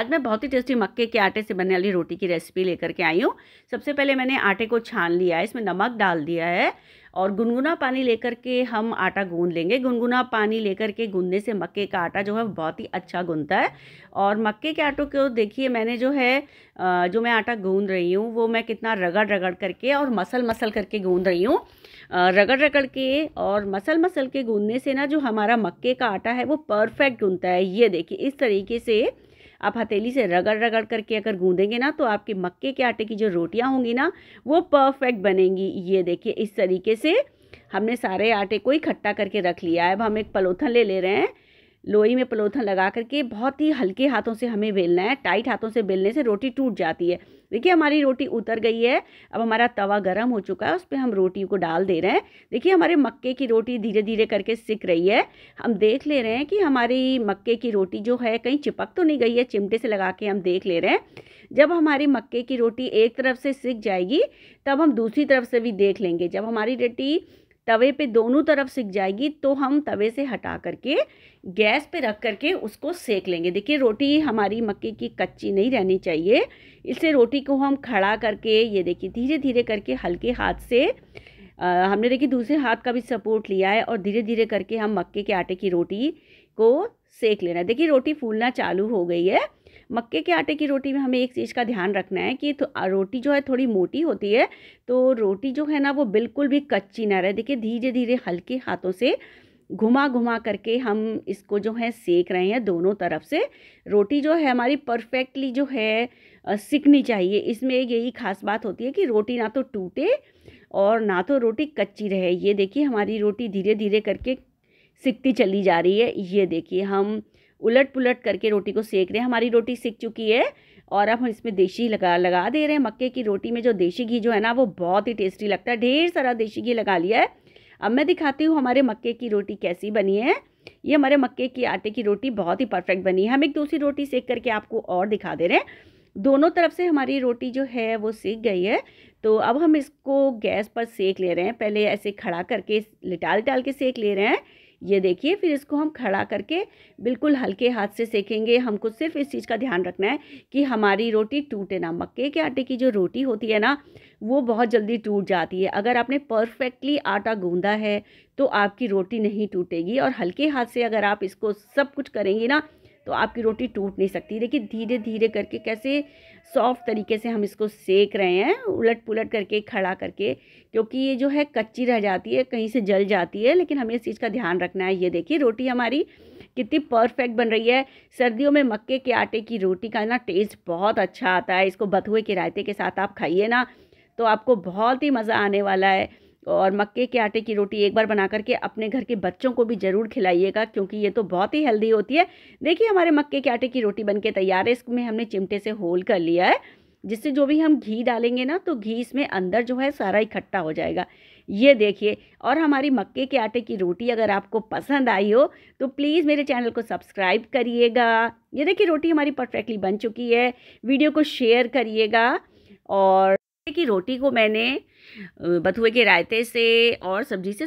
आज मैं बहुत ही टेस्टी मक्के के आटे से बनने वाली रोटी की रेसिपी लेकर के आई हूँ सबसे पहले मैंने आटे को छान लिया है इसमें नमक डाल दिया है और गुनगुना पानी लेकर के हम आटा गूंद लेंगे गुनगुना पानी लेकर के गूंदने से मक्के का आटा जो है बहुत ही अच्छा गूंदता है और मक्के के आटों को देखिए मैंने जो है जो मैं आटा गूंद रही हूँ वो मैं कितना रगड़ रगड़ करके और मसल मसल करके गूंद रही हूँ रगड़ रगड़ के और मसल मसल के गूंदने से ना जो हमारा मक्के का आटा है वो परफेक्ट गूंदता है ये देखिए इस तरीके से आप हथेली से रगड़ रगड़ करके अगर गूंदेंगे ना तो आपके मक्के के आटे की जो रोटियाँ होंगी ना वो परफेक्ट बनेंगी ये देखिए इस तरीके से हमने सारे आटे को इकट्ठा करके रख लिया है अब हम एक पलोथन ले ले रहे हैं लोई में पलोथन लगा करके बहुत ही हल्के हाथों से हमें बेलना है टाइट हाथों से बेलने से रोटी टूट जाती है देखिए हमारी रोटी उतर गई है अब हमारा तवा गर्म हो चुका है उस पर हम रोटी को डाल दे रहे हैं देखिए हमारे मक्के की रोटी धीरे धीरे करके सिक रही है हम देख ले रहे हैं कि हमारी मक्के की रोटी जो है कहीं चिपक तो नहीं गई है चिमटे से लगा के हम देख ले रहे हैं जब हमारी मक्के की रोटी एक तरफ से सिक जाएगी तब हम दूसरी तरफ से भी देख लेंगे जब हमारी रोटी तवे पे दोनों तरफ सिक जाएगी तो हम तवे से हटा करके गैस पे रख करके उसको सेक लेंगे देखिए रोटी हमारी मक्के की कच्ची नहीं रहनी चाहिए इससे रोटी को हम खड़ा करके ये देखिए धीरे धीरे करके हल्के हाथ से आ, हमने देखिए दूसरे हाथ का भी सपोर्ट लिया है और धीरे धीरे करके हम मक्के के आटे की रोटी को सेक लेना देखिए रोटी फूलना चालू हो गई है मक्के के आटे की रोटी में हमें एक चीज़ का ध्यान रखना है कि तो रोटी जो है थोड़ी मोटी होती है तो रोटी जो है ना वो बिल्कुल भी कच्ची ना रहे देखिए धीरे धीरे हल्के हाथों से घुमा घुमा करके हम इसको जो है सेक रहे हैं दोनों तरफ से रोटी जो है हमारी परफेक्टली जो है सिकनी चाहिए इसमें यही खास बात होती है कि रोटी ना तो टूटे और ना तो रोटी कच्ची रहे ये देखिए हमारी रोटी धीरे धीरे करके सिकती चली जा रही है ये देखिए हम उलट पुलट करके रोटी को सेक रहे हैं हमारी रोटी सिक चुकी है और अब हम इसमें देसी लगा लगा दे रहे हैं मक्के की रोटी में जो देसी घी जो है ना वो बहुत ही टेस्टी लगता है ढेर सारा देसी घी लगा लिया है अब मैं दिखाती हूँ हमारे मक्के की रोटी कैसी बनी है ये हमारे मक्के की आटे की रोटी बहुत ही परफेक्ट बनी है हम एक दूसरी रोटी सेक करके आपको और दिखा दे रहे हैं दोनों तरफ से हमारी रोटी जो है वो सेक गई है तो अब हम इसको गैस पर सेक ले रहे हैं पहले ऐसे खड़ा करके लिटाल टाल के सेक ले रहे हैं ये देखिए फिर इसको हम खड़ा करके बिल्कुल हल्के हाथ से सेकेंगे हमको सिर्फ इस चीज़ का ध्यान रखना है कि हमारी रोटी टूटे ना मक्के के आटे की जो रोटी होती है ना वो बहुत जल्दी टूट जाती है अगर आपने परफेक्टली आटा गूंदा है तो आपकी रोटी नहीं टूटेगी और हल्के हाथ से अगर आप इसको सब कुछ करेंगी ना तो आपकी रोटी टूट नहीं सकती देखिए धीरे धीरे करके कैसे सॉफ्ट तरीके से हम इसको सेक रहे हैं उलट पुलट करके खड़ा करके क्योंकि ये जो है कच्ची रह जाती है कहीं से जल जाती है लेकिन हमें इस चीज़ का ध्यान रखना है ये देखिए रोटी हमारी कितनी परफेक्ट बन रही है सर्दियों में मक्के के आटे की रोटी का ना टेस्ट बहुत अच्छा आता है इसको बथुए के रायते के साथ आप खाइए ना तो आपको बहुत ही मज़ा आने वाला है और मक्के के आटे की रोटी एक बार बना करके अपने घर के बच्चों को भी ज़रूर खिलाइएगा क्योंकि ये तो बहुत ही हेल्दी होती है देखिए हमारे मक्के के आटे की रोटी बनके तैयार है इसमें हमने चिमटे से होल कर लिया है जिससे जो भी हम घी डालेंगे ना तो घी इसमें अंदर जो है सारा इकट्ठा हो जाएगा ये देखिए और हमारी मक्के के आटे की रोटी अगर आपको पसंद आई हो तो प्लीज़ मेरे चैनल को सब्सक्राइब करिएगा ये देखिए रोटी हमारी परफेक्टली बन चुकी है वीडियो को शेयर करिएगा और की रोटी को मैंने बथुए के रायते से और सब्जी से